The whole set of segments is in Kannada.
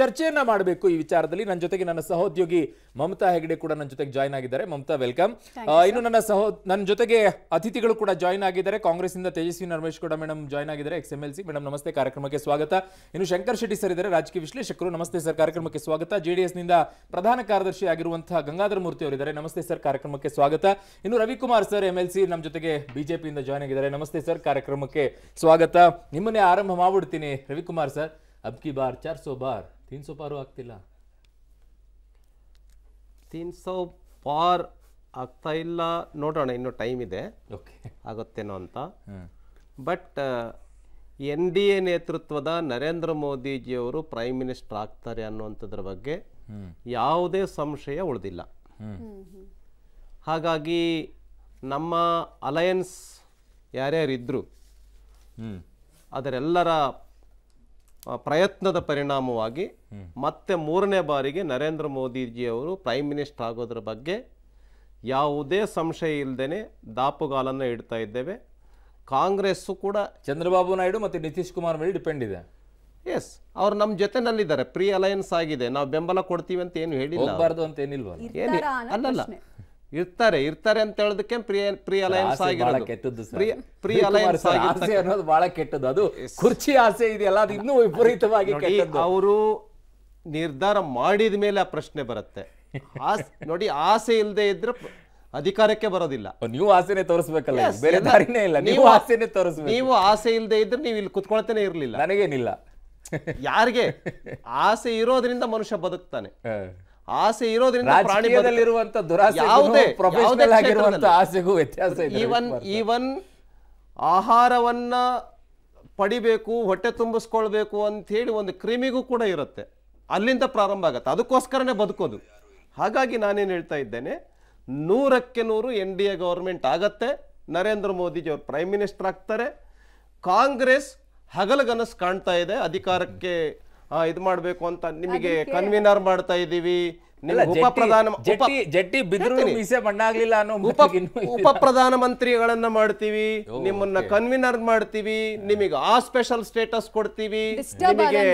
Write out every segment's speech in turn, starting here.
ಚರ್ಚೆಯನ್ನ ಮಾಡಬೇಕು ಈ ವಿಚಾರದಲ್ಲಿ ನನ್ನ ಜೊತೆಗೆ ನನ್ನ ಸಹೋದ್ಯೋಗಿ ಮಮತಾ ಹೆಗಡೆ ಕೂಡ ನನ್ನ ಜೊತೆಗೆ ಜಾಯ್ನ್ ಆಗಿದ್ದಾರೆ ಮಮತಾ ವೆಲ್ಕಮ್ ಇನ್ನು ನನ್ನ ಸಹೋ ನನ್ನ ಜೊತೆಗೆ ಅತಿಥಿಗಳು ಕೂಡ ಜಾಯ್ನ್ ಆಗಿದ್ದಾರೆ ಕಾಂಗ್ರೆಸ್ ಇಂದ ತೇಜಸ್ವಿ ನರಮೇಶ್ ಕೂಡ ಮೇಡಮ್ ಜಾಯ್ನ್ ಆಗಿದ್ದಾರೆ ex M L C madam ನಮಸ್ತೆ ಕಾರ್ಯಕ್ರಮಕ್ಕೆ ಸ್ವಾಗತ ಇನ್ನು ಶಂಕರ್ ಶೆಟ್ಟಿ ಸರ್ ಇದ್ದಾರೆ ರಾಜಕೀಯ ವಿಶ್ಲೇಷಕರು ನಮಸ್ತೆ ಸರ್ ಕಾರ್ಯಕ್ರಮಕ್ಕೆ ಸ್ವಾಗತ ಜೆಡಿಎಸ್ ನಿಂದ ಪ್ರಧಾನ ಕಾರ್ಯದರ್ಶಿ ಆಗಿರುವಂತಹ ಗಂಗಾಧರ ಮೂರ್ತಿ ಅವರಿದ್ದಾರೆ ನಮಸ್ತೆ ಸರ್ ಕಾರ್ಯಕ್ರಮಕ್ಕೆ ಸ್ವಾಗತ ಇನ್ನು Ravikumar sir M L C ನಮ್ಮ ಜೊತೆಗೆ ಬಿಜೆಪಿಯಿಂದ ಜಾಯ್ನ್ ಆಗಿದ್ದಾರೆ ನಮಸ್ತೆ ಸರ್ ಕಾರ್ಯಕ್ರಮಕ್ಕೆ ಸ್ವಾಗತ ನಿಮ್ಮನ್ನೇ ಆರಂಭ ಮಾಡ್ಬಿಡ್ತೀನಿ ರವಿಕುಮಾರ್ ಸರ್ ಅಬ್ಕಿ ಬಾರ್ ಚಾರ್ ಸೋ ಬಾರ್ ತೀನ್ ಪಾರು ಆಗ್ತಿಲ್ಲ ತೀನ್ ಪಾರ್ ಆಗ್ತಾ ಇಲ್ಲ ನೋಡೋಣ ಇನ್ನೂ ಟೈಮ್ ಇದೆ ಓಕೆ ಆಗುತ್ತೇನೋ ಅಂತ ಬಟ್ ಎನ್ ಡಿ ಎ ನೇತೃತ್ವದ ನರೇಂದ್ರ ಮೋದಿಜಿಯವರು ಪ್ರೈಮ್ ಮಿನಿಸ್ಟರ್ ಆಗ್ತಾರೆ ಅನ್ನುವಂಥದ್ರ ಬಗ್ಗೆ ಯಾವುದೇ ಸಂಶಯ ಉಳಿದಿಲ್ಲ ಹಾಗಾಗಿ ನಮ್ಮ ಅಲಯನ್ಸ್ ಯಾರ್ಯಾರಿದ್ದರು ಅದರೆಲ್ಲರ ಪ್ರಯತ್ನದ ಪರಿಣಾಮವಾಗಿ ಮತ್ತೆ ಮೂರನೇ ಬಾರಿಗೆ ನರೇಂದ್ರ ಮೋದಿಜಿಯವರು ಪ್ರೈಮ್ ಮಿನಿಸ್ಟರ್ ಆಗೋದ್ರ ಬಗ್ಗೆ ಯಾವುದೇ ಸಂಶಯ ಇಲ್ಲದೇ ದಾಪುಗಾಲನ್ನು ಇಡ್ತಾ ಇದ್ದೇವೆ ಕಾಂಗ್ರೆಸ್ಸು ಕೂಡ ಚಂದ್ರಬಾಬು ನಾಯ್ಡು ಮತ್ತು ನಿತೀಶ್ ಕುಮಾರ್ ಮೇಲೆ ಡಿಪೆಂಡ್ ಇದೆ ಎಸ್ ಅವ್ರು ನಮ್ಮ ಜೊತೆನಲ್ಲಿದ್ದಾರೆ ಪ್ರೀ ಅಲಯನ್ಸ್ ಆಗಿದೆ ನಾವು ಬೆಂಬಲ ಕೊಡ್ತೀವಿ ಅಂತ ಏನು ಹೇಳಿಲ್ಲ ಅಂತ ಏನಿಲ್ವಾ ಅಲ್ಲಲ್ಲ ಇರ್ತಾರೆ ಇರ್ತಾರೆ ಅಂತ ಹೇಳೋದಕ್ಕೆ ಪ್ರಿಯ ಅಲಯನ್ಸ್ ಆಗಿರೋದು ಪ್ರಿ ಪ್ರಿಯ ಅಲಯನ್ಸ್ ಆಗಿರೋದು ಬಹಳ ಕೆಟ್ಟದ್ದು ಅದು ಕುರ್ಚಿ ಆಸೆ ಇದೆಯಲ್ಲ ಅದು ಇನ್ನೂ ವಿಪರೀತವಾಗಿ ಅವರು ನಿರ್ಧಾರ ಮಾಡಿದ ಮೇಲೆ ಆ ಪ್ರಶ್ನೆ ಬರುತ್ತೆ ನೋಡಿ ಆಸೆ ಇಲ್ಲದೆ ಇದ್ರೆ ಅಧಿಕಾರಕ್ಕೆ ಬರೋದಿಲ್ಲ ನೀವು ಆಸೆನೆ ತೋರಿಸ್ಬೇಕಲ್ಲ ಬೇರೆ ದಾರಿನೇ ಇಲ್ಲ ನೀವು ಆಸೆನೆ ತೋರಿಸ್ಬೇಕು ನೀವು ಆಸೆ ಇಲ್ಲದೆ ಇದ್ರೆ ನೀವು ಇಲ್ಲಿ ಕುತ್ಕೊಳ್ತಾನೆ ಇರಲಿಲ್ಲ ನನಗೇನಿಲ್ಲ ಯಾರಿಗೆ ಆಸೆ ಇರೋದ್ರಿಂದ ಮನುಷ್ಯ ಬದುಕ್ತಾನೆ ಆಸೆ ಇರೋದ್ರಿಂದ ಆಸೆಗೂ ವ್ಯತ್ಯಾಸ ಈವನ್ ಈವನ್ ಆಹಾರವನ್ನ ಪಡಿಬೇಕು ಹೊಟ್ಟೆ ತುಂಬಿಸ್ಕೊಳ್ಬೇಕು ಅಂತ ಹೇಳಿ ಒಂದು ಕ್ರಿಮಿಗೂ ಕೂಡ ಇರುತ್ತೆ ಅಲ್ಲಿಂದ ಪ್ರಾರಂಭ ಆಗುತ್ತೆ ಅದಕ್ಕೋಸ್ಕರನೇ ಬದುಕೋದು ಹಾಗಾಗಿ ನಾನೇನು ಹೇಳ್ತಾ ಇದ್ದೇನೆ ನೂರಕ್ಕೆ ನೂರು ಎನ್ ಡಿ ಎ ಗೌರ್ಮೆಂಟ್ ಆಗತ್ತೆ ನರೇಂದ್ರ ಮೋದಿಜಿಯವರು ಪ್ರೈಮ್ ಮಿನಿಸ್ಟರ್ ಆಗ್ತಾರೆ ಕಾಂಗ್ರೆಸ್ ಹಗಲಗನಸ್ ಕಾಣ್ತಾ ಇದೆ ಅಧಿಕಾರಕ್ಕೆ ಇದು ಮಾಡಬೇಕು ಅಂತ ನಿಮಗೆ ಕನ್ವೀನರ್ ಮಾಡ್ತಾ ಇದ್ದೀವಿ ಜಟ್ಟಿ ಬಿದ್ರು ಉಪ ಪ್ರಧಾನ ಮಂತ್ರಿಗಳನ್ನ ಮಾಡ್ತೀವಿ ನಿಮ್ಮನ್ನ ಕನ್ವೀನರ್ ಮಾಡ್ತೀವಿ ನಿಮಗೆ ಆ ಸ್ಪೆಷಲ್ ಸ್ಟೇಟಸ್ ಕೊಡ್ತೀವಿ ನಿಮಗೆ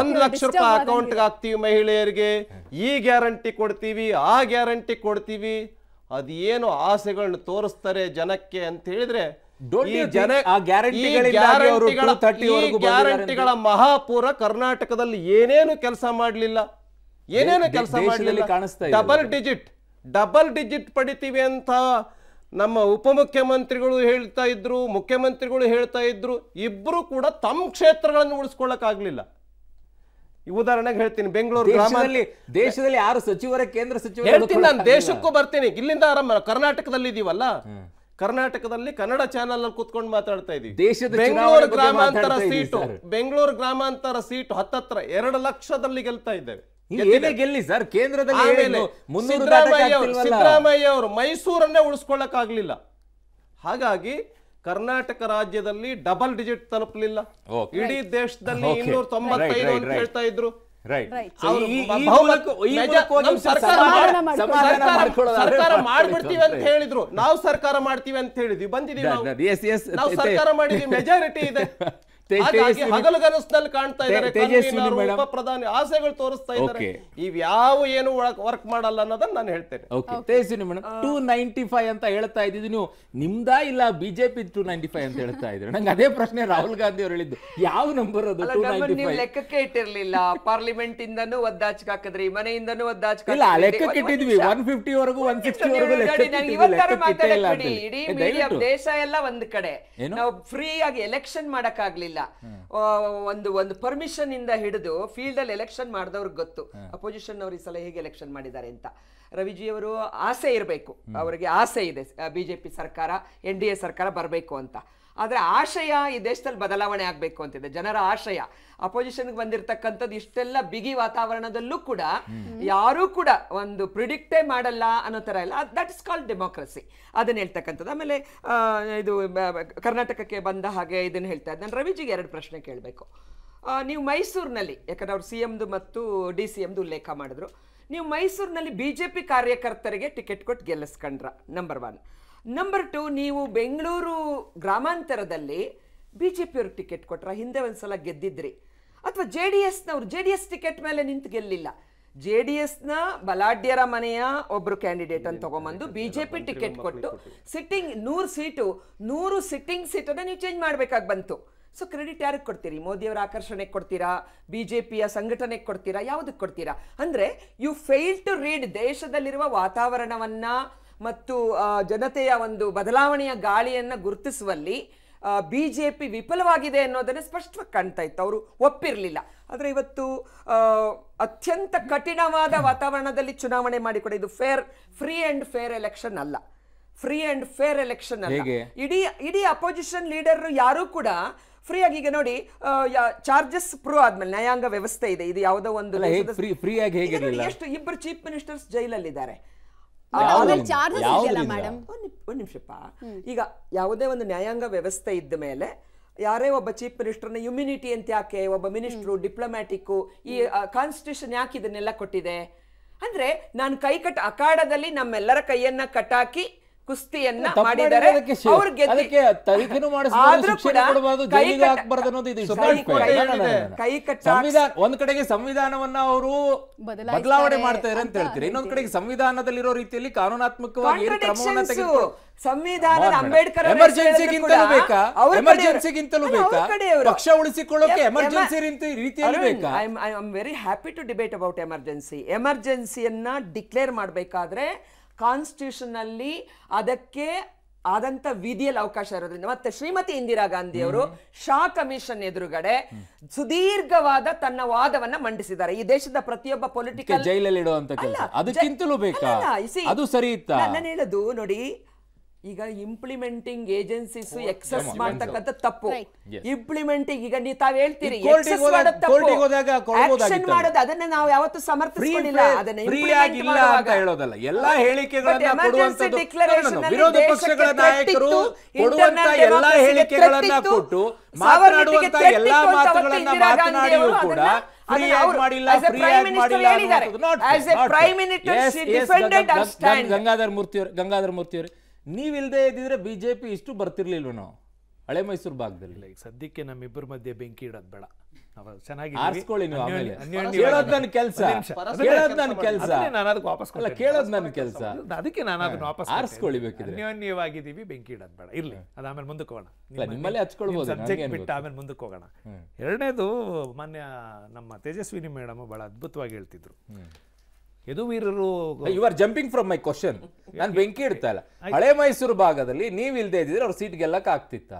ಒಂದ್ ಲಕ್ಷ ರೂಪಾಯಿ ಅಕೌಂಟ್ ಹಾಕ್ತಿವಿ ಮಹಿಳೆಯರಿಗೆ ಈ ಗ್ಯಾರಂಟಿ ಕೊಡ್ತೀವಿ ಆ ಗ್ಯಾರಂಟಿ ಕೊಡ್ತೀವಿ ಅದೇನು ಆಸೆಗಳನ್ನ ತೋರಿಸ್ತಾರೆ ಜನಕ್ಕೆ ಅಂತ ಹೇಳಿದ್ರೆ ಗ್ಯಾರಂಟಿಗಳ ಮಹಾಪೂರ ಕರ್ನಾಟಕದಲ್ಲಿ ಏನೇನು ಕೆಲಸ ಮಾಡಲಿಲ್ಲ ಏನೇನು ಕೆಲಸ ಮಾಡಲಿಲ್ಲ ಡಬಲ್ ಡಿಜಿಟ್ ಡಬಲ್ ಡಿಜಿಟ್ ಪಡಿತೀವಿ ಅಂತ ನಮ್ಮ ಉಪಮುಖ್ಯಮಂತ್ರಿಗಳು ಹೇಳ್ತಾ ಇದ್ರು ಮುಖ್ಯಮಂತ್ರಿಗಳು ಹೇಳ್ತಾ ಇದ್ರು ಇಬ್ರು ಕೂಡ ತಮ್ಮ ಕ್ಷೇತ್ರಗಳನ್ನು ಈ ಉದಾಹರಣೆಗೆ ಹೇಳ್ತೀನಿ ಬೆಂಗಳೂರು ಗ್ರಾಮದಲ್ಲಿ ದೇಶದಲ್ಲಿ ಯಾರು ಸಚಿವರ ಕೇಂದ್ರ ಸಚಿವ ಹೇಳ್ತೀನಿ ನಾನು ದೇಶಕ್ಕೂ ಬರ್ತೀನಿ ಇಲ್ಲಿಂದ ಆರಂಭ ಕರ್ನಾಟಕದಲ್ಲಿ ಇದೀವಲ್ಲ ಕರ್ನಾಟಕದಲ್ಲಿ ಕನ್ನಡ ಚಾನಲ್ ಅಲ್ಲಿ ಕುತ್ಕೊಂಡು ಮಾತಾಡ್ತಾ ಇದೀವಿ ಬೆಂಗಳೂರು ಗ್ರಾಮಾಂತರ ಸೀಟು ಬೆಂಗಳೂರು ಗ್ರಾಮಾಂತರ ಸೀಟು ಹತ್ತತ್ರ ಎರಡು ಲಕ್ಷದಲ್ಲಿ ಗೆಲ್ತಾ ಇದ್ದೇವೆ ಗೆಲ್ಲಿ ಸರ್ ಸಿದ್ದರಾಮಯ್ಯ ಅವರು ಮೈಸೂರನ್ನೇ ಉಳಿಸ್ಕೊಳ್ಳಕ್ಕಾಗ್ಲಿಲ್ಲ ಹಾಗಾಗಿ ಕರ್ನಾಟಕ ರಾಜ್ಯದಲ್ಲಿ ಡಬಲ್ ಡಿಜಿಟ್ ತಲುಪಲಿಲ್ಲ ಇಡೀ ದೇಶದಲ್ಲಿ ಇನ್ನೂರ ತೊಂಬತ್ತೈದು ಅಂತ ಹೇಳ್ತಾ ಇದ್ರು ಸರ್ಕಾರ ಮಾಡ್ಬಿಡ್ತೀವಿ ಅಂತ ಹೇಳಿದ್ರು ನಾವು ಸರ್ಕಾರ ಮಾಡ್ತೀವಿ ಅಂತ ಹೇಳಿದ್ವಿ ಬಂದಿದೀವಿ ನಾವು ಸರ್ಕಾರ ಮಾಡಿದೀವಿ ಮೆಜಾರಿಟಿ ಇದೆ ಹಗಲುಗನಸಿನಲ್ಲಿ ಕಾಣ್ತಾ ಇದ್ದಾರೆ ಉಪ ಪ್ರಧಾನಿ ಆಸೆಗಳು ತೋರಿಸ್ತಾ ಇದ್ದಾರೆ ಇವ್ಯಾವ ಏನು ವರ್ಕ್ ಮಾಡಲ್ಲ ಅನ್ನೋದನ್ನ ನಾನು ಹೇಳ್ತೇನೆ okay Tejaswini madam two ninety five ಅಂತ ಹೇಳ್ತಾ ಇದ್ದಿದ್ದು ನೀವು ನಿಮ್ದಾ ಇಲ್ಲ ಬಿಜೆಪಿ ಟೂ ನೈಂಟಿ ಫೈವ್ ಅಂತ ಹೇಳ್ತಾ ಇದ್ರು ನಂಗೆ ಅದೇ ಪ್ರಶ್ನೆ ರಾಹುಲ್ ಗಾಂಧಿ ಅವರು ಹೇಳಿದ್ದು ಯಾವ ನಂಬರ್ ಅದು ಟೂ ನೈಂಟಿ ಫೈವ್ ಲೆಕ್ಕಕ್ಕೆ ಇಟ್ಟಿರ್ಲಿಲ್ಲ ಪಾರ್ಲಿಮೆಂಟ್ ಇಂದನೂ ಒದ್ದಾಚಕ ಈ ಮನೆಯಿಂದನೂ ಒದ್ದಾಚಕ ಇಲ್ಲ ಲೆಕ್ಕಕ್ಕೆ ಇಟ್ಟಿದ್ವಿ ಒನ್ ಫಿಫ್ಟಿ ವರೆಗೂ ಒನ್ ಸಿಕ್ಸ್ಟಿ ವರೆಗೂ ಲೆಕ್ಕ ಇಡೀ ಮೀಡಿಯಾ ದೇಶ ಎಲ್ಲ ಒಂದ್ ಕಡೆ ನಾವು ಫ್ರೀ ಆಗಿ ಎಲೆಕ್ಷನ್ ಮಾಡಕ್ಕಾಗ್ಲಿಲ್ಲ ಒಂದು ಒಂದು ಪರ್ಮಿಷನ್ ಇಂದ ಹಿಡಿದು ಫೀಲ್ಡ್ ಅಲ್ಲಿ ಎಲೆಕ್ಷನ್ ಮಾಡಿದವ್ರಿಗೆ ಗೊತ್ತು ಅಪೋಸಿಷನ್ ಅವರು ಈ ಸಲ ಹೇಗೆ ಎಲೆಕ್ಷನ್ ಮಾಡಿದ್ದಾರೆ ಅಂತ ರವಿಜಿ ಅವರು ಆಸೆ ಇರಬೇಕು ಅವರಿಗೆ ಆಸೆ ಇದೆ ಬಿಜೆಪಿ ಸರ್ಕಾರ ಎನ್ ಡಿ ಎ ಸರ್ಕಾರ ಬರಬೇಕು ಅಂತ ಆದರೆ ಆಶಯ ಈ ದೇಶದಲ್ಲಿ ಬದಲಾವಣೆ ಆಗಬೇಕು ಅಂತಿದೆ ಜನರ ಆಶಯ ಅಪೋಸಿಷನ್ಗೆ ಬಂದಿರತಕ್ಕಂಥದ್ದು ಇಷ್ಟೆಲ್ಲ ಬಿಗಿ ವಾತಾವರಣದಲ್ಲೂ ಕೂಡ ಯಾರೂ ಕೂಡ ಒಂದು ಪ್ರಿಡಿಕ್ಟೇ ಮಾಡಲ್ಲ ಅನ್ನೋ ಥರ ಇಲ್ಲ ದಟ್ ಇಸ್ ಕಾಲ್ಡ್ ಡೆಮೋಕ್ರಸಿ ಅದನ್ನು ಹೇಳ್ತಕ್ಕಂಥದ್ದು ಆಮೇಲೆ ಇದು ಕರ್ನಾಟಕಕ್ಕೆ ಬಂದ ಹಾಗೆ ಇದನ್ನು ಹೇಳ್ತಾ ಇದ್ದೆ ನಾನು ರವಿಜಿಗೆ ಎರಡು ಪ್ರಶ್ನೆ ಕೇಳಬೇಕು ನೀವು ಮೈಸೂರಿನಲ್ಲಿ ಯಾಕಂದ್ರೆ ಅವ್ರು ಸಿ ಎಮ್ದು ಮತ್ತು ಡಿ ಸಿ ಎಮ್ದು ಉಲ್ಲೇಖ ಮಾಡಿದ್ರು ನೀವು ಮೈಸೂರಿನಲ್ಲಿ ಬಿ ಜೆ ಪಿ ಕಾರ್ಯಕರ್ತರಿಗೆ ಟಿಕೆಟ್ ಕೊಟ್ಟು ಗೆಲ್ಲಿಸ್ಕೊಂಡ್ರ ನಂಬರ್ ಒನ್ ನಂಬರ್ ಟು ನೀವು ಬೆಂಗಳೂರು ಗ್ರಾಮಾಂತರದಲ್ಲಿ ಬಿ ಜೆ ಪಿಯವ್ರಿಗೆ ಟಿಕೆಟ್ ಕೊಟ್ರ ಹಿಂದೆ ಒಂದ್ಸಲ ಗೆದ್ದಿದ್ರಿ ಅಥವಾ ಜೆ ಡಿ ಎಸ್ನವ್ರು ಜೆ ಡಿ ಎಸ್ ಟಿಕೆಟ್ ಮೇಲೆ ನಿಂತು ಗೆಲ್ಲಿಲ್ಲ ಜೆ ಡಿ ಎಸ್ನ ಬಲಾಢ್ಯರ ಮನೆಯ ಒಬ್ಬರು ಕ್ಯಾಂಡಿಡೇಟ್ ಅಂತ ತೊಗೊಂಬಂದು ಬಿ ಜೆ ಪಿ ಟಿಕೆಟ್ ಕೊಟ್ಟು ಸಿಟ್ಟಿಂಗ್ ನೂರು ಸೀಟು ನೂರು ಸಿಟ್ಟಿಂಗ್ ಸೀಟನ್ನು ನೀವು ಚೇಂಜ್ ಮಾಡಬೇಕಾಗಿ ಬಂತು ಸೊ ಕ್ರೆಡಿಟ್ ಯಾರಿಗೆ ಕೊಡ್ತೀರಿ ಮೋದಿಯವರ ಆಕರ್ಷಣೆಗೆ ಕೊಡ್ತೀರಾ ಬಿ ಜೆ ಪಿಯ ಸಂಘಟನೆಗೆ ಕೊಡ್ತೀರಾ ಯಾವುದಕ್ಕೆ ಕೊಡ್ತೀರಾ ಅಂದರೆ ಯು ಫೇಲ್ ಟು ರೀಡ್ ದೇಶದಲ್ಲಿರುವ ವಾತಾವರಣವನ್ನು ಮತ್ತು ಜನತೆಯ ಒಂದು ಬದಲಾವಣೆಯ ಗಾಳಿಯನ್ನು ಗುರುತಿಸುವಲ್ಲಿ ಬಿ ಜೆ ಪಿ ವಿಫಲವಾಗಿದೆ ಅನ್ನೋದನ್ನು ಸ್ಪಷ್ಟವಾಗಿ ಕಾಣ್ತಾ ಇತ್ತು ಅವರು ಒಪ್ಪಿರಲಿಲ್ಲ ಆದರೆ ಇವತ್ತು ಅತ್ಯಂತ ಕಠಿಣವಾದ ವಾತಾವರಣದಲ್ಲಿ ಚುನಾವಣೆ ಮಾಡಿಕೊಡಿ ಇದು fair free and fair election ಅಲ್ಲ ಫ್ರೀ ಆ್ಯಂಡ್ ಫೇರ್ ಎಲೆಕ್ಷನ್ ಅಲ್ಲ ಇಡೀ ಇಡೀ ಅಪೋಸಿಷನ್ ಲೀಡರ್ ಯಾರೂ ಕೂಡ ಫ್ರೀಯಾಗಿ ಈಗ ನೋಡಿ ಚಾರ್ಜಸ್ ಪ್ರೂವ್ ಆದ್ಮೇಲೆ ನ್ಯಾಯಾಂಗ ವ್ಯವಸ್ಥೆ ಇದೆ ಇದು ಯಾವುದೋ ಒಂದು ಎಷ್ಟು ಇಬ್ಬರು ಚೀಫ್ ಮಿನಿಸ್ಟರ್ಸ್ ಜೈಲಲ್ಲಿದ್ದಾರೆ ಒಂದ್ ನಿಮಿಷಪ್ಪ ಈಗ ಯಾವುದೇ ಒಂದು ನ್ಯಾಯಾಂಗ ವ್ಯವಸ್ಥೆ ಇದ್ದ ಮೇಲೆ ಯಾರೇ ಒಬ್ಬ ಚೀಫ್ ಮಿನಿಸ್ಟರ್ನ ಇಮ್ಯುನಿಟಿ ಅಂತ ಯಾಕೆ ಒಬ್ಬ ಮಿನಿಸ್ಟ್ರು ಡಿಪ್ಲೊಮ್ಯಾಟಿಕ್ ಈ ಕಾನ್ಸ್ಟಿಟ್ಯೂಷನ್ ಯಾಕೆ ಇದನ್ನೆಲ್ಲ ಕೊಟ್ಟಿದೆ ಅಂದ್ರೆ ನಾನು ಕೈ ಕಟ್ ಅಖಾಡದಲ್ಲಿ ನಮ್ಮೆಲ್ಲರ ಕೈಯನ್ನ ಕಟ್ಟಾಕಿ ಕುಸ್ತಿಯನ್ನ ಮಾಡಿದ್ದಾರೆ ಕೈ ಒಂದ್ ಕಡೆಗೆ ಸಂವಿಧಾನವನ್ನ ಅವರು ಬದಲಾವಣೆ ಮಾಡ್ತಾ ಅಂತ ಹೇಳ್ತೀರಿ ಇನ್ನೊಂದ್ ಕಡೆಗೆ ಸಂವಿಧಾನದಲ್ಲಿರೋ ರೀತಿಯಲ್ಲಿ ಕಾನೂನಾತ್ಮಕವಾಗಿ ಸಂವಿಧಾನ ಅಂಬೇಡ್ಕರ್ ಎಮರ್ಜೆನ್ಸಿಗಿಂತಲೂ ಬೇಕಾ ಎಮರ್ಜೆನ್ಸಿಗಿಂತಲೂ ಬೇಕಾ ಪಕ್ಷ ಉಳಿಸಿಕೊಳ್ಳೋಕೆ ಎಮರ್ಜೆನ್ಸಿ ರೀತಿಯಲ್ಲಿ ಬೇಕಾ I I am very happy to debate about emergency ಎಮರ್ಜೆನ್ಸಿಯನ್ನ ಡಿಕ್ಲೇರ್ ಮಾಡಬೇಕಾದ್ರೆ ಕಾನ್ಸ್ಟಿಟ್ಯೂಷನ್ನಲ್ಲಿ ಅದಕ್ಕೆ ಆದಂತ ವಿಧಿಯಲ್ಲಿ ಅವಕಾಶ ಇರೋದ್ರಿಂದ ಮತ್ತೆ ಶ್ರೀಮತಿ ಇಂದಿರಾ ಗಾಂಧಿ ಅವರು ಶಾ ಕಮಿಷನ್ ಎದುರುಗಡೆ ಸುದೀರ್ಘವಾದ ತನ್ನ ವಾದವನ್ನ ಮಂಡಿಸಿದ್ದಾರೆ ಈ ದೇಶದ ಪ್ರತಿಯೊಬ್ಬ ಪೊಲಿಟಿಕಲ್ ಜೈಲಲ್ಲಿ ಅದಕ್ಕಿಂತಲೂ ಬೇಕಾ ಅದು ಸರಿ ನಾನು ಹೇಳೋದು ನೋಡಿ ಈಗ ಇಂಪ್ಲಿಮೆಂಟಿಂಗ್ ಏಜೆನ್ಸೀಸ್ ಎಕ್ಸಸ್ ಮಾಡ್ತಕ್ಕಂಥ ತಪ್ಪು ಇಂಪ್ಲಿಮೆಂಟಿಂಗ್ ಈಗ ನೀವು ತಾವ್ ಹೇಳ್ತೀರಿ ಮಾಡೋದು ಅದನ್ನ ನಾವು ಯಾವತ್ತು ಸಮರ್ಥಿಸಿಕೊಂಡಿಲ್ಲ ಅದನ್ನ ಇಲ್ಲ ಅಂತ ಹೇಳೋದಲ್ಲ ಎಲ್ಲಾ ಹೇಳಿಕೆಗಳನ್ನ ವಿರೋಧ ಪಕ್ಷಗಳ ನಾಯಕರು ಎಲ್ಲಾ ಹೇಳಿಕೆಗಳನ್ನ ಕೊಟ್ಟು ಮಾತನಾಡುವಂತ ಎಲ್ಲಾ ಮಾತುಗಳನ್ನ ಮಾತನಾಡಿಯೂ ಕೂಡ ಗಂಗಾಧರ್ ಮೂರ್ತಿ ಗಂಗಾಧರ್ ಮೂರ್ತಿ ನೀವಿಲ್ಲದೆ ಇದ್ದಿದ್ರೆ ಬಿ ಜೆ ಪಿ ಇಷ್ಟು ಬರ್ತಿರ್ಲಿಲ್ವ ನಾವು ಹಳೆ ಮೈಸೂರು ಭಾಗದಲ್ಲಿ ಈಗ ಸದ್ಯಕ್ಕೆ ನಮ್ಮಿಬ್ಬರ ಮಧ್ಯೆ ಬೆಂಕಿ ಇಡೋದು ಬೇಡ ನಾವು ಚೆನ್ನಾಗಿ ಆರಿಸ್ಕೊಳ್ಳಿ ನೀವು ಆಮೇಲೆ ಕೇಳೋದು ನನ್ನ ಕೆಲಸ ಕೇಳೋದು ನನ್ನ ಕೆಲಸ ನಾನು ಅದಕ್ಕೆ ವಾಪಸ್ ಅಲ್ಲ ಕೇಳೋದು ನನ್ನ ಕೆಲಸ ಅದಕ್ಕೆ ನಾನು ಅದನ್ನ ವಾಪಸ್ ಆರಿಸ್ಕೊಳ್ಳಿ ಬೇಕಿದ್ರೆ ಅನ್ಯೋನ್ಯವಾಗಿದ್ದೀವಿ ಬೆಂಕಿ ಇಡೋದು ಬೇಡ ಇರಲಿ ಅದು ಆಮೇಲೆ ಮುಂದಕ್ಕೆ ಹೋಗೋಣ ನಿಮ್ಮಲ್ಲೇ ಹಚ್ಕೊಳ್ಬೋದು ಸಬ್ಜೆಕ್ಟ್ ಬಿಟ್ಟು ಆಮೇಲೆ ಮುಂದಕ್ಕೆ ಹೋಗೋಣ ಎರಡನೇದು ಮಾನ್ಯ ನಮ್ಮ ತೇಜಸ್ವಿನಿ ಮೇಡಮ್ ಭಾಳ ಅದ್ಭುತವಾಗಿ ಹೇಳ್ತಿದ್ರು ಯದು ವೀರರು you are jumping from my question ನಾನು ಬೆಂಕಿ ಇಡ್ತಾ ಇಲ್ಲ ಹಳೆ ಮೈಸೂರು ಭಾಗದಲ್ಲಿ ನೀವು ಇಲ್ಲದೆ ಇದ್ದಿದ್ರೆ ಅವ್ರ ಸೀಟ್ ಗೆಲ್ಲಕ್ಕೆ ಆಗ್ತಿತ್ತ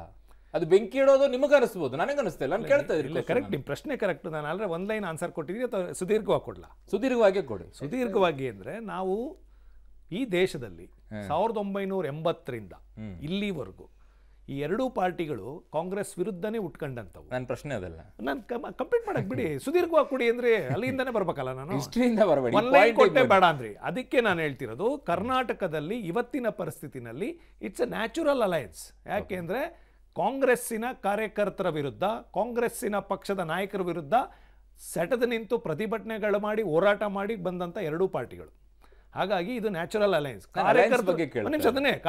ಅದು ಬೆಂಕಿ ಇಡೋದು ನಿಮಗೆ ಅನಿಸ್ಬೋದು ನನಗೆ ಇಲ್ಲ ನಾನು ಕೇಳ್ತಾ ಇದ್ರಿ ಕರೆಕ್ಟ್ ನಿಮ್ಮ ಪ್ರಶ್ನೆ ಕರೆಕ್ಟ್ ನಾನು ಆಲ್ರೆ ಒಂದು ಲೈನ್ ಆನ್ಸರ್ ಕೊಟ್ಟಿದ್ದೀನಿ ಅಥವಾ ಸುದೀರ್ಘವಾಗಿ ಕೊಡಲ ಸುದೀರ್ಘವಾಗಿ ಕೊಡಿ ಸುದೀರ್ಘವಾಗಿ ಅಂದರೆ ನಾವು ಈ ದೇಶದಲ್ಲಿ ಸಾವಿರದ ಒಂಬೈನೂರ ಎಂಬತ್ತರಿಂದ ಇಲ್ಲಿವರೆಗೂ ಈ ಎರಡೂ ಪಾರ್ಟಿಗಳು ಕಾಂಗ್ರೆಸ್ ವಿರುದ್ಧನೇ ಉಟ್ಕೊಂಡಂತವು ನನ್ನ ಪ್ರಶ್ನೆ ಅದಲ್ಲ ನಾನು ಕಂಪ್ಲೀಟ್ ಮಾಡಕ್ ಬಿಡಿ ಸುದೀರ್ಘವಾಗಿ ಕೊಡಿ ಅಂದ್ರೆ ಅಲ್ಲಿಂದನೇ ಬರ್ಬೇಕಲ್ಲ ನಾನು ಕೊಟ್ಟೆ ಬೇಡ ಅಂದ್ರಿ ಅದಕ್ಕೆ ನಾನು ಹೇಳ್ತಿರೋದು ಕರ್ನಾಟಕದಲ್ಲಿ ಇವತ್ತಿನ ಪರಿಸ್ಥಿತಿನಲ್ಲಿ ಇಟ್ಸ್ ಅ ನ್ಯಾಚುರಲ್ ಅಲಯನ್ಸ್ ಯಾಕೆಂದ್ರೆ ಕಾಂಗ್ರೆಸ್ಸಿನ ಕಾರ್ಯಕರ್ತರ ವಿರುದ್ಧ ಕಾಂಗ್ರೆಸ್ಸಿನ ಪಕ್ಷದ ನಾಯಕರ ವಿರುದ್ಧ ಸೆಟದ ನಿಂತು ಪ್ರತಿಭಟನೆಗಳು ಮಾಡಿ ಹೋರಾಟ ಮಾಡಿ ಬಂದಂತ ಎರಡೂ ಪಾರ್ಟಿಗಳು ಹಾಗಾಗಿ ಇದು ನ್ಯಾಚುರಲ್ ಅಲೈನ್ಸ್ ಕಾರ್ಯಕರ್ತ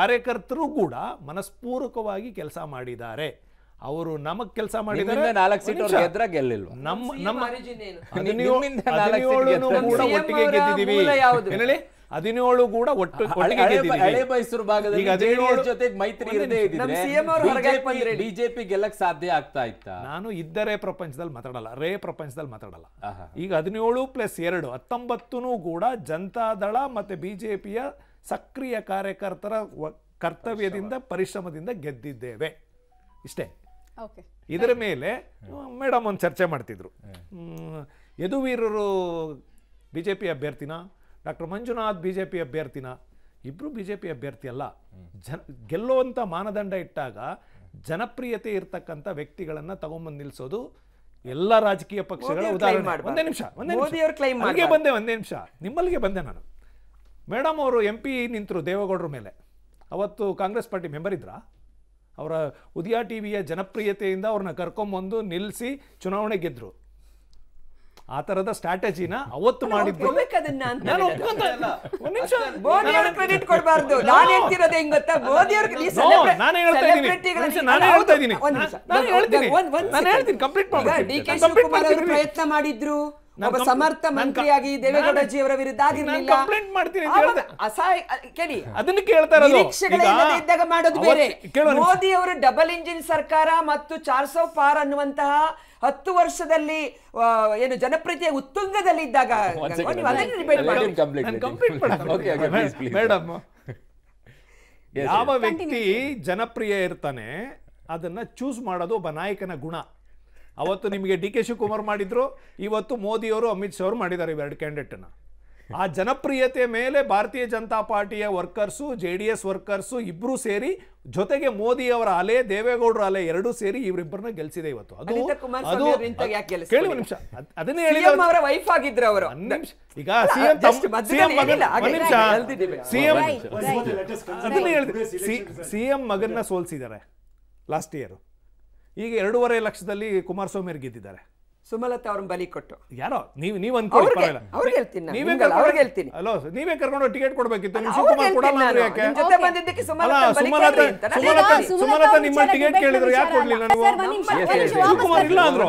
ಕಾರ್ಯಕರ್ತರು ಕೂಡ ಮನಸ್ಪೂರ್ವಕವಾಗಿ ಕೆಲಸ ಮಾಡಿದ್ದಾರೆ ಅವರು ನಮಗ್ ಕೆಲಸ ಮಾಡಿದ್ದಾರೆ ಒಟ್ಟಿಗೆ ಗೆದ್ದಿದ್ದೀವಿ ಹದಿನೇಳು ಕೂಡ ಒಟ್ಟು ಮೈಸೂರು ಭಾಗದಲ್ಲಿ ಜೊತೆಗೆ ಮೈತ್ರಿ ಬಿಜೆಪಿ ಗೆಲ್ಲಕ್ ಸಾಧ್ಯ ಆಗ್ತಾ ಇತ್ತ ನಾನು ಇದ್ದರೆ ಪ್ರಪಂಚದಲ್ಲಿ ಮಾತಾಡಲ್ಲ ರೇ ಪ್ರಪಂಚದಲ್ಲಿ ಮಾತಾಡಲ್ಲ ಈಗ ಹದಿನೇಳು ಪ್ಲಸ್ ಎರಡು ಹತ್ತೊಂಬತ್ತು ಕೂಡ ಜನತಾದಳ ಮತ್ತೆ ಬಿಜೆಪಿಯ ಸಕ್ರಿಯ ಕಾರ್ಯಕರ್ತರ ಕರ್ತವ್ಯದಿಂದ ಪರಿಶ್ರಮದಿಂದ ಗೆದ್ದಿದ್ದೇವೆ ಇಷ್ಟೇ ಇದರ ಮೇಲೆ ಮೇಡಮ್ ಒಂದು ಚರ್ಚೆ ಮಾಡ್ತಿದ್ರು ಯದುವೀರರು ಬಿಜೆಪಿ ಅಭ್ಯರ್ಥಿನಾ ಅಭ್ಯರ್ಥಿನ doctor Manjunath B J P ಅಭ್ಯರ್ಥಿನ ಇಬ್ಬರು ಬಿ ಜೆ ಪಿ ಅಭ್ಯರ್ಥಿ ಅಲ್ಲ ಜನ ಗೆಲ್ಲುವಂಥ ಮಾನದಂಡ ಇಟ್ಟಾಗ ಜನಪ್ರಿಯತೆ ಇರತಕ್ಕಂಥ ವ್ಯಕ್ತಿಗಳನ್ನು ತಗೊಂಬಂದು ನಿಲ್ಲಿಸೋದು ಎಲ್ಲ ರಾಜಕೀಯ ಪಕ್ಷಗಳ ಉದಾಹರಣೆ ಒಂದೇ ನಿಮಿಷ ಒಂದೇ ನಿಮಿಷ ಬಂದೆ ಒಂದೇ ನಿಮಿಷ ನಿಮ್ಮಲ್ಲಿಗೆ ಬಂದೆ ನಾನು ಮೇಡಮ್ ಅವರು ಎಂ ಪಿ ನಿಂತರು ದೇವೇಗೌಡರ ಮೇಲೆ ಅವತ್ತು ಕಾಂಗ್ರೆಸ್ ಪಾರ್ಟಿ ಮೆಂಬರ್ ಇದ್ರಾ ಅವರ ಉದಯ ಟಿ ವಿಯ ಜನಪ್ರಿಯತೆಯಿಂದ ಅವ್ರನ್ನ ಕರ್ಕೊಂಬಂದು ನಿಲ್ಲಿಸಿ ಚುನಾವಣೆ ಗೆದ್ದರು ಆ ತರದ ಸ್ಟ್ರಾಟಜಿನ ಅವತ್ತು ಪ್ರಯತ್ನ ಮಾಡಿದ್ರು ಒಬ್ಬ ಸಮರ್ಥ ಮಂತ್ರಿಯಾಗಿ ದೇವೇಗೌಡಜಿ ಅವರ ವಿರುದ್ಧ ಕಂಪ್ಲೇಂಟ್ ಮಾಡ್ತೀನಿ ಅಸಹಾಯ ಕೇಳಿ ಅದನ್ನ ಮಾಡೋದು ಬೇರೆ ಮೋದಿ ಅವರು ಡಬಲ್ ಇಂಜಿನ್ ಸರ್ಕಾರ ಮತ್ತು ಚಾರ್ಸೋ ಪಾರ್ ಅನ್ನುವಂತಹ ಹತ್ತು ವರ್ಷದಲ್ಲಿ ಏನು ಜನಪ್ರಿಯ ಉತ್ತುಂಗದಲ್ಲಿ ಇದ್ದಾಗ ಯಾವ ವ್ಯಕ್ತಿ ಜನಪ್ರಿಯ ಇರ್ತಾನೆ ಅದನ್ನ ಚೂಸ್ ಮಾಡೋದು ಒಬ್ಬ ನಾಯಕನ ಗುಣ ಅವತ್ತು ನಿಮಗೆ ಡಿ ಕೆ ಶಿವಕುಮಾರ್ ಮಾಡಿದ್ರು ಇವತ್ತು ಮೋದಿಯವರು ಅಮಿತ್ ಶಾ ಅವರು ಮಾಡಿದ್ದಾರೆ ಇವೆರಡು ಕ್ಯಾಂಡಿಡೇಟ್ನ ಆ ಜನಪ್ರಿಯತೆ ಮೇಲೆ ಭಾರತೀಯ ಜನತಾ ಪಾರ್ಟಿಯ workers J D S workers ಇಬ್ರು ಸೇರಿ ಜೊತೆಗೆ ಮೋದಿ ಅವರ ಅಲೆ ದೇವೇಗೌಡರ ಅಲೆ ಎರಡೂ ಸೇರಿ ಇವರಿಬ್ಬರನ್ನ ಗೆಲ್ಸಿದೆ ಇವತ್ತು ಅದು ಅದು ಕೇಳಿ ಒಂದು ನಿಮಿಷ ಅದನ್ನೇ ಅವರ ವೈಫ್ ಆಗಿದ್ರು ಅವರು ಈಗ ಸಿಎಂ ಸಿಎಂ ಮಗನ ಸಿಎಂ ಸಿಎಂ ಮಗನ್ನ ಸೋಲ್ಸಿದ್ದಾರೆ ಲಾಸ್ಟ್ ಇಯರ್ ಈಗ ಎರಡೂವರೆ ಲಕ್ಷದಲ್ಲಿ ಕುಮಾರಸ್ವಾಮಿ ಗೆದ್ದಿದ್ದಾರೆ ಸುಮಲತಾ ಅವ್ರನ್ನ ಬಲಿ ಕೊಟ್ಟು ಯಾರೋ ನೀವು ನೀವು ಅನ್ಕೊಳ್ಳಿ ಅವ್ರಿಗೆ ಹೇಳ್ತೀನಿ ನೀವೇ ಹೇಳ್ತೀನಿ ನೀವೇ ಕರ್ಕೊಂಡು ಟಿಕೆಟ್ ಕೊಡ್ಬೇಕಿತ್ತು ನೀವು ಕೊಡಲ್ಲ ಜೊತೆ ಬಂದಿದ್ದಕ್ಕೆ ಸುಮಲತಾ ನಿಮ್ಮ ಟಿಕೆಟ್ ಕೇಳಿದ್ರು ಯಾಕೆ ಕೊಡ್ಲಿಲ್ಲ ನೀವು ಸುಕುಮಾರ್ ಇಲ್ಲ ಅಂದ್ರು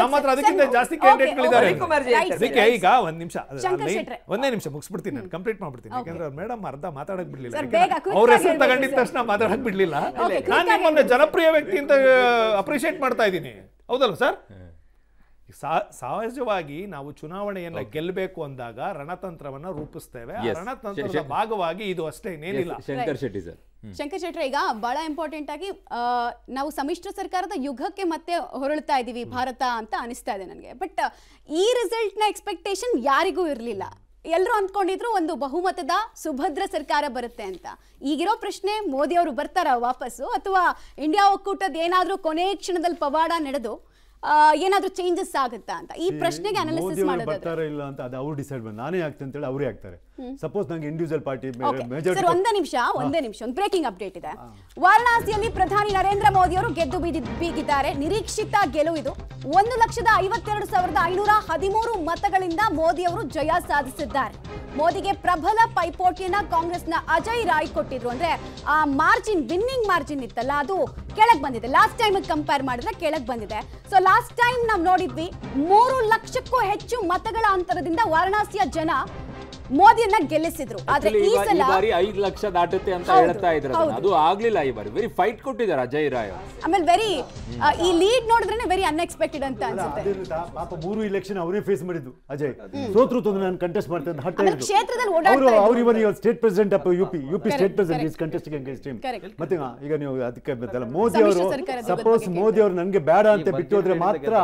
ನಮ್ಮ ಹತ್ರ ಅದಕ್ಕಿಂತ ಜಾಸ್ತಿ ಕ್ಯಾಂಡಿಡೇಟ್ ಗಳಿದ್ದಾರೆ ಅದಕ್ಕೆ ಈಗ ಒಂದ್ ನಿಮಿಷ ಒಂದೇ ನಿಮಿಷ ಮುಗಿಸ್ಬಿಡ್ತೀನಿ ನಾನು ಕಂಪ್ಲೀಟ್ ಮಾಡ್ಬಿಡ್ತೀನಿ ಯಾಕಂದ್ರೆ ಮೇಡಮ್ ಅರ್ಧ ಮಾತಾಡಕ್ ಬಿಡ್ಲಿಲ್ಲ ಅವ್ರ ಹೆಸರು ತಗೊಂಡಿದ ತಕ್ಷಣ ಮಾತಾಡಕ್ ಬಿಡ್ಲಿಲ್ಲ ನಾನು ನಿಮ್ಮನ್ನ ಜನಪ್ರಿಯ ವ್ಯಕ್ತಿ ಅಂತ ಅಪ್ರಿಶಿಯೇಟ್ ಮಾಡ್ತಾ ಇದ್ದೀನಿ ಹೌದಲ್ವ ಸರ್ ಸಹಜವಾಗಿ ನಾವು ಚುನಾವಣೆಯನ್ನ ಗೆಲ್ಲಬೇಕು ಅಂದಾಗ ರಣತಂತ್ರವನ್ನ ರೂಪಿಸ್ತೇವೆ ರಣತಂತ್ರದ ಭಾಗವಾಗಿ ಇದು ಅಷ್ಟೇ ಇನ್ನೇನಿಲ್ಲ ಶಂಕರ್ ಶೆಟ್ಟಿ ಸರ್ ಶಂಕರ್ ಶೆಟ್ಟಿ ಈಗ ಬಹಳ ಇಂಪಾರ್ಟೆಂಟ್ ಆಗಿ ನಾವು ಸಮ್ಮಿಶ್ರ ಸರ್ಕಾರದ ಯುಗಕ್ಕೆ ಮತ್ತೆ ಹೊರಳ್ತಾ ಇದೀವಿ ಭಾರತ ಅಂತ ಅನಿಸ್ತಾ ಇದೆ ನನಗೆ ಬಟ್ ಈ ರಿಸಲ್ಟ್ ನ ಎಕ್ಸ್ಪೆಕ್ಟೇಷನ್ ಯಾರಿಗೂ ಇರಲಿಲ್ಲ ಎಲ್ಲರೂ ಅಂದ್ಕೊಂಡಿದ್ರು ಒಂದು ಬಹುಮತದ ಸುಭದ್ರ ಸರ್ಕಾರ ಬರುತ್ತೆ ಅಂತ ಈಗಿರೋ ಪ್ರಶ್ನೆ ಮೋದಿ ಅವರು ಬರ್ತಾರ ವಾಪಸ್ಸು ಅಥವಾ ಇಂಡಿಯಾ ಒಕ್ಕೂಟದ ಏನಾದರೂ ಕೊನೆ ಕ್ಷಣದಲ್ಲಿ ಪವಾಡ ನಡೆದು ಏನಾದ್ರೂ ಚೇಂಜಸ್ ಆಗುತ್ತಾ ಅಂತ ಈ ಪ್ರಶ್ನೆಗೆ ಅನಾಲಿಸಿಸ್ ಇಲ್ಲ ಅಂತ ಅದು ಡಿಸೈಡ್ ಮಾಡಿ ನಾನೇ ಆಗ್ತೇನೆ ಅಂತ ಹೇಳಿ ಅವರೇ ಆಗ್ತಾರೆ ಸಪೋಸ್ ನಂಗೆ ಇಂಡಿವಿಜುವಲ್ ಪಾರ್ಟಿ ಸರ್ ಒಂದೇ ನಿಮಿಷ ಒಂದೇ ನಿಮಿಷ ಒಂದು ಬ್ರೇಕಿಂಗ್ ಅಪ್ಡೇಟ್ ಇದೆ ವಾರಣಾಸಿಯಲ್ಲಿ ಪ್ರಧಾನಿ ನರೇಂದ್ರ ಮೋದಿ ಅವರು ಗೆದ್ದು ಬೀಗಿದ್ದಾರೆ ನಿರೀಕ್ಷಿತ ಗೆಲುವು ಇದು ಒಂದು ಲಕ್ಷದ ಐವತ್ತೆರಡು ಸಾವಿರದ ಐನೂರ ಹದಿಮೂರು ಮತಗಳಿಂದ ಮೋದಿ ಅವರು ಜಯ ಸಾಧಿಸಿದ್ದಾರೆ ಮೋದಿಗೆ ಪ್ರಬಲ ಪೈಪೋಟಿಯನ್ನ ಕಾಂಗ್ರೆಸ್ನ ಅಜಯ್ ರಾಯ್ ಕೊಟ್ಟಿದ್ರು ಅಂದ್ರೆ ಆ ಮಾರ್ಜಿನ್ ವಿನ್ನಿಂಗ್ ಮಾರ್ಜಿನ್ ಇತ್ತಲ್ಲ ಅದು ಕೆಳಗೆ ಬಂದಿದೆ ಲಾಸ್ಟ್ ಟೈಮ್ ಕಂಪೇರ್ ಮಾಡಿದ್ರೆ ಕೆಳಗೆ ಬಂದಿದೆ ಸೊ ಲಾಸ್ಟ್ ಟೈಮ್ ನಾವು ನೋಡಿದ್ವಿ ಮೂರು ಲಕ್ಷಕ್ಕೂ ಹೆಚ್ಚು ಮತಗಳ ಅಂತರದಿಂದ ವಾರಣಾಸಿಯ ಜನ ಮೋದಿಯನ್ನ ಗೆಲ್ಲಿಸಿದ್ರು ಆದ್ರೆ ಈ ಸಲ ಬಾರಿ ಐದು ಲಕ್ಷ ದಾಟುತ್ತೆ ಅಂತ ಹೇಳ್ತಾ ಇದ್ರು ಅದು ಆಗ್ಲಿಲ್ಲ ಈ ಬಾರಿ ವೆರಿ ಫೈಟ್ ಕೊಟ್ಟಿದ್ದಾರೆ ಅಜಯ್ ರಾಯ್ ಆಮೇಲೆ ವೆರಿ ಈ ಲೀಡ್ ನೋಡಿದ್ರೆ ವೆರಿ ಅನ್ಎಕ್ಸ್ಪೆಕ್ಟೆಡ್ ಅಂತ ಅನ್ಸುತ್ತೆ ಪಾಪ ಮೂರು ಇಲೆಕ್ಷನ್ ಅವರೇ ಫೇಸ್ ಮಾಡಿದ್ದು ಅಜಯ್ ಸೋತ್ರು ತಂದು ನಾನು ಕಂಟೆಸ್ಟ್ ಮಾಡ್ತೇನೆ ಅಂತ ಹಟ್ಟ ಕ್ಷೇತ್ರದಲ್ಲಿ ಅವರು even state president of UP UP state president is contesting against him ಮತ್ತೆ ಈಗ ನೀವು ಅದಕ್ಕೆ ಗೊತ್ತಲ್ಲ ಮೋದಿ ಅವರು ಸಪೋಸ್ ಮೋದಿ ಅವರು ನನಗೆ ಬೇಡ ಅಂತ ಬಿಟ್ಟು ಹೋದ್ರೆ ಮಾತ್ರ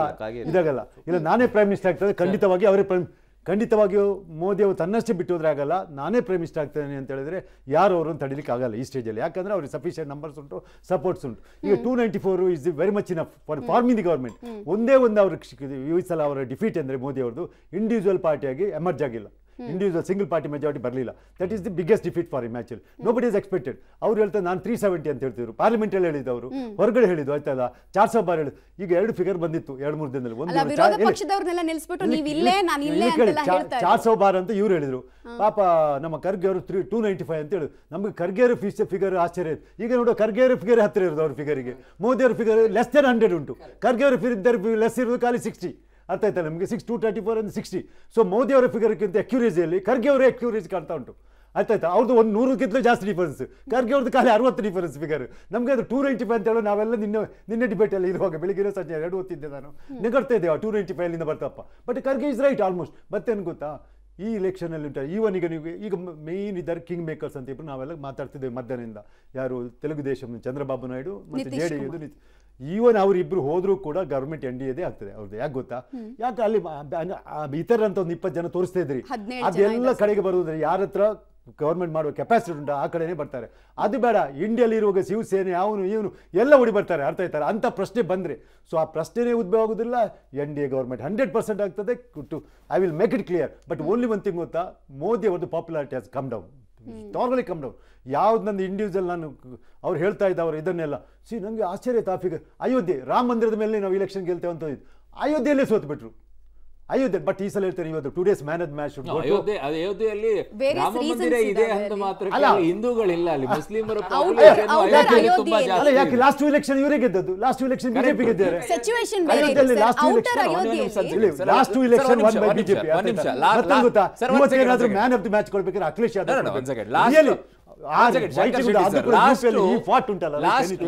ಇದಾಗಲ್ಲ ಇಲ್ಲ ನಾನೇ ಪ್ರೈಮ್ ಮಿನಿಸ್ಟರ್ ಆಗ್ತದೆ ಖಂಡಿತವಾಗಿ ಅವರೇ ಪ್ರೈಮ್ ಖಂಡಿತವಾಗಿಯೂ ಮೋದಿ ಅವರು ತನ್ನಷ್ಟೇ ಬಿಟ್ಟೋದ್ರೆ ಆಗಲ್ಲ ನಾನೇ ಪ್ರೈಮ್ ಆಗ್ತೇನೆ ಅಂತ ಹೇಳಿದ್ರೆ ಯಾರು ಅವರನ್ನು ತಡಿಲಿಕ್ಕೆ ಆಗಲ್ಲ ಈ ಸ್ಟೇಜಲ್ಲಿ ಯಾಕಂದ್ರೆ ಅವ್ರಿಗೆ ಸಫಿಷಿಯೆಂಟ್ ನಂಬರ್ಸ್ ಉಂಟು ಸಪೋರ್ಟ್ಸ್ ಉಂಟು ಈಗ two ninety four is very much in for forming the government ಒಂದೇ ಒಂದು ಅವ್ರಿಗೆ ಈ ಸಲ ಅವರ ಡಿಫೀಟ್ ಅಂದರೆ ಮೋದಿ ಅವ್ರದ್ದು ಇಂಡಿವಿಜುವಲ್ ಪಾರ್ಟಿಯಾಗಿ ಎಮರ್ಜ್ ಆಗಿಲ್ಲ ಇಂಡಿವಿಜುವಲ್ ಸಿಂಗಲ್ ಪಾರ್ಟಿ ಮೆಜಾರಿಟಿ ಬರಲಿಲ್ಲ that is the biggest defeat for him nobody is expected ಅವ್ರು ಹೇಳ್ತಾರೆ ನಾನು ತ್ರೀ ಸೆವೆಂಟಿ ಅಂತ ಹೇಳ್ತಿದ್ರು ಪಾರ್ಲಿಮೆಂಟ್ ಅಲ್ಲಿ ಅವರು ಹೊರಗಡೆ ಹೇಳಿದ್ದು ಆಯ್ತಾ ಇಲ್ಲ ಚಾರ್ ಸಾವಿರ ಬಾರ್ ಹೇಳಿದ್ರು ಈಗ ಎರಡು ಫಿಗರ್ ಬಂದಿತ್ತು ಎರಡು ಮೂರು ದಿನದಲ್ಲಿ ಒಂದು ಚಾರ್ ಸಾವಿರ ಬಾರ್ ಅಂತ ಇವ್ರು ಹೇಳಿದ್ರು ಪಾಪ ನಮ್ಮ ಖರ್ಗೆ ಅವರು ತ್ರೀ ಟೂ ನೈಂಟಿ ಫೈವ್ ಅಂತ ಹೇಳಿ ನಮಗೆ ಅವರು ಫೀಸ್ ಫಿಗರ್ ಆಶ್ಚರ್ಯ ಇತ್ತು ಈಗ ನೋಡೋ ಅವರು ಫಿಗರ್ ಹತ್ತಿರ ಇರೋದು ಅವ್ರ ಫಿಗರಿಗೆ ಅವರ ಫಿಗರ್ ಲೆಸ್ ದನ್ ಹಂಡ್ರೆಡ್ ಉಂಟು ಖರ್ಗೆ ಫಿರ್ ಫಿಗರ್ ಲೆಸ್ ಇರೋದು ಖಾಲಿ ಸಿಕ್ಸ್ಟಿ ಅರ್ಥ ಆಯ್ತಾ ನಮಗೆ ಸಿಕ್ಸ್ ಟು ಥರ್ಟಿ ಫೋರ್ ಅಂದರೆ ಸಿಕ್ಸ್ಟಿ ಸೊ ಮೋದಿ ಅವರ ಫಿಗರ್ಗಿಂತ ಅಕ್ಯುರೇಸಿಯಲ್ಲಿ ಖರ್ಗೆ ಅವರ ಅಕ್ಯೂರೇಜ್ ಕಾಣ್ತಾ ಉಂಟು ಆಯ್ತಾಯ್ತಾ ಅವ್ರದ್ದು ಒಂದು ನೂರಕ್ಕಿಂತಲೂ ಜಾಸ್ತಿ ಡಿಫರೆನ್ಸ್ ಖರ್ಗೆ ಅವ್ರದ್ದು ಖಾಲಿ ಅರವತ್ತು ಡಿಫರೆನ್ಸ್ ಫಿಗರ್ ನಮಗೆ ಅದು ಟೂ ನೈಂಟಿ ಫೈವ್ ಅಂತ ಹೇಳೋ ನಾವೆಲ್ಲ ನಿನ್ನೆ ನಿನ್ನೆ ಡಿಬೇಟಲ್ಲಿ ಇರುವಾಗ ಬೆಳಿಗ್ಗೆ ಸಂಜೆ ಎರಡು ಹೊತ್ತಿದ್ದೆ ನಾನು ನಿಗಡ್ತಾ ಇದ್ದೇವೆ ಟೂ ನೈಂಟಿ ಇಂದ ಬರ್ತಪ್ಪ but Kharge is right almost ಏನು ಗೊತ್ತಾ ಈ ಇಲೆಕ್ಷನಲ್ಲಿ ಉಂಟು ಈವನ್ ಈಗ ನೀವು ಈಗ ಮೇನ್ ಇದ್ದಾರೆ ಕಿಂಗ್ ಮೇಕರ್ಸ್ ಅಂತ ಇಬ್ಬರು ನಾವೆಲ್ಲ ಮಾತಾಡ್ತಿದ್ದೇವೆ ಮಧ್ಯಾಹ್ನದಿಂದ ಯಾರು ತೆಲುಗು ದೇಶ ಚಂದ್ರಬಾಬು ನಾಯ್ಡು ಮತ್ತು ಜೆ ಡಿ ಈವನ್ ಅವರಿಬ್ರು ಹೋದರೂ ಕೂಡ ಗವರ್ಮೆಂಟ್ ಎನ್ ಡಿ ಎದೇ ಆಗ್ತದೆ ಅವ್ರದ್ದು ಯಾಕೆ ಗೊತ್ತಾ ಯಾಕೆ ಅಲ್ಲಿ ಇತರಂತ ಒಂದು ಇಪ್ಪತ್ತು ಜನ ತೋರಿಸ್ತಾ ಇದ್ರಿ ಅದೆಲ್ಲ ಕಡೆಗೆ ಬರುವುದ್ರೆ ಯಾರ ಹತ್ರ ಗೌರ್ಮೆಂಟ್ ಮಾಡುವ ಕೆಪಾಸಿಟಿ ಉಂಟು ಆ ಕಡೆನೇ ಬರ್ತಾರೆ ಅದು ಬೇಡ ಇಂಡಿಯಲ್ಲಿ ಇರುವಾಗ ಶಿವಸೇನೆ ಅವನು ಇವನು ಎಲ್ಲ ಓಡಿ ಬರ್ತಾರೆ ಅರ್ಥ ಆಯ್ತಾರೆ ಅಂತ ಪ್ರಶ್ನೆ ಬಂದರೆ ಸೊ ಆ ಪ್ರಶ್ನೆನೇ ಉದ್ಭವ ಆಗೋದಿಲ್ಲ N D A government hundred percent ಆಗ್ತದೆ to I will make it clear but only one thing ಗೊತ್ತಾ ಮೋದಿ ಅವ್ರದ್ದು popularity has come down normally come down ಯಾವ್ದು ನನ್ನ ಇಂಡಿವಿಜುವಲ್ ನಾನು ಅವ್ರು ಹೇಳ್ತಾ ಇದ್ದವ್ರು ಇದನ್ನೆಲ್ಲ ಸಿ ನನಗೆ ಆಶ್ಚರ್ಯ ತಾಫಿಗೆ ಅಯೋಧ್ಯೆ ರಾಮ ಮಂದಿರದ ಮೇಲೆ ನಾವು ಇಲೆಕ್ಷನ್ ಗೆಲ್ತೇವೆ ಅಂತ ಅಯೋಧ್ಯೆಯಲ್ಲೇ ಸೋತ್ಬಿಟ್ರು ಅಯೋಧ್ಯೆ ಬಟ್ ಈ ಸಲ ಹೇಳ್ತಾರೆ ಇವತ್ತು two days man of match Ayodhya ಅಯೋಧ್ಯೆಯಲ್ಲಿ ರಾಮ ಮಂದಿರ ಇದೆ ಅಂತ ಮಾತ್ರ ಹಿಂದೂಗಳಿಲ್ಲ ಅಲ್ಲಿ ಮುಸ್ಲಿಮರ ಅಲ್ಲ ಯಾಕೆ ಲಾಸ್ಟ್ ಎಲೆಕ್ಷನ್ ಇವರಿಗೆ ಗೆದ್ದದ್ದು ಲಾಸ್ಟ್ ಎಲೆಕ್ಷನ್ ಬಿಜೆಪಿ ಗೆದ್ದಾರೆ ಅಯೋಧ್ಯೆಯಲ್ಲಿ last election last election one by BJP ಗೊತ್ತಾ ಇವತ್ತೇನಾದ್ರೂ ಮ್ಯಾನ್ ಆಫ್ ದಿ ಮ್ಯಾಚ್ ಕೊಡ್ಬೇಕಾದ್ರೆ ಅಖಿಲೇಶ್ ಯಾದವ್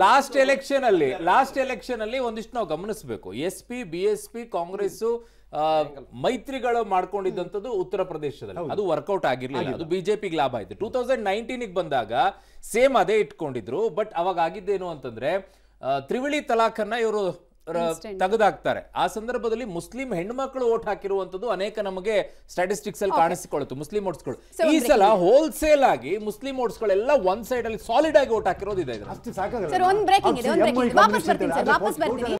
ಲಾಸ್ಟ್ ಎಲೆಕ್ಷನ್ ಅಲ್ಲಿ ಲಾಸ್ಟ್ ಎಲೆಕ್ಷನ್ ಅಲ್ಲಿ ಒಂದಿಷ್ಟು ನಾವು ಗಮನಿಸಬೇಕು S P B S P Congress ಮೈತ್ರಿಗಳು ಮಾಡ್ಕೊಂಡಿದ್ದಂಥದ್ದು ಉತ್ತರ ಪ್ರದೇಶದಲ್ಲಿ ಅದು ವರ್ಕೌಟ್ ಆಗಿರ್ಲಿಲ್ಲ ಅದು ಬಿಜೆಪಿಗೆ ಲಾಭ ಆಯ್ತು ಟೂ ತೌಸಂಡ್ ನೈನ್ಟೀನಿಗೆ ಬಂದಾಗ ಸೇಮ್ ಅದೇ ಇಟ್ಕೊಂಡಿದ್ರು ಬಟ್ ಅವಾಗ ಆಗಿದ್ದೇನು ಅಂತಂದ್ರೆ ತ್ರಿವಳಿ ತಲಾಖನ್ನ ಇವರು ತೆಗೆದಾಕ್ತಾರೆ ಆ ಸಂದರ್ಭದಲ್ಲಿ ಮುಸ್ಲಿಂ ಹೆಣ್ಮಕ್ಳು ಓಟ್ ಹಾಕಿರುವಂತದ್ದು ಅನೇಕ ನಮಗೆ ಸ್ಟಾಟಿಸ್ಟಿಕ್ಸ್ ಅಲ್ಲಿ ಕಾಣಿಸಿಕೊಳ್ಳುತ್ತೆ ಮುಸ್ಲಿಂ ಓಟ್ಸ್ಗಳು ಈ ಸಲ ಹೋಲ್ಸೇಲ್ ಆಗಿ ಮುಸ್ಲಿಂ ಓಟ್ಸ್ ಗಳೆಲ್ಲ ಒಂದ್ ಸೈಡ್ ಅಲ್ಲಿ ಸಾಲಿಡ್ ಆಗಿ ಓಟ್ ಹಾಕಿರೋದಿದೆ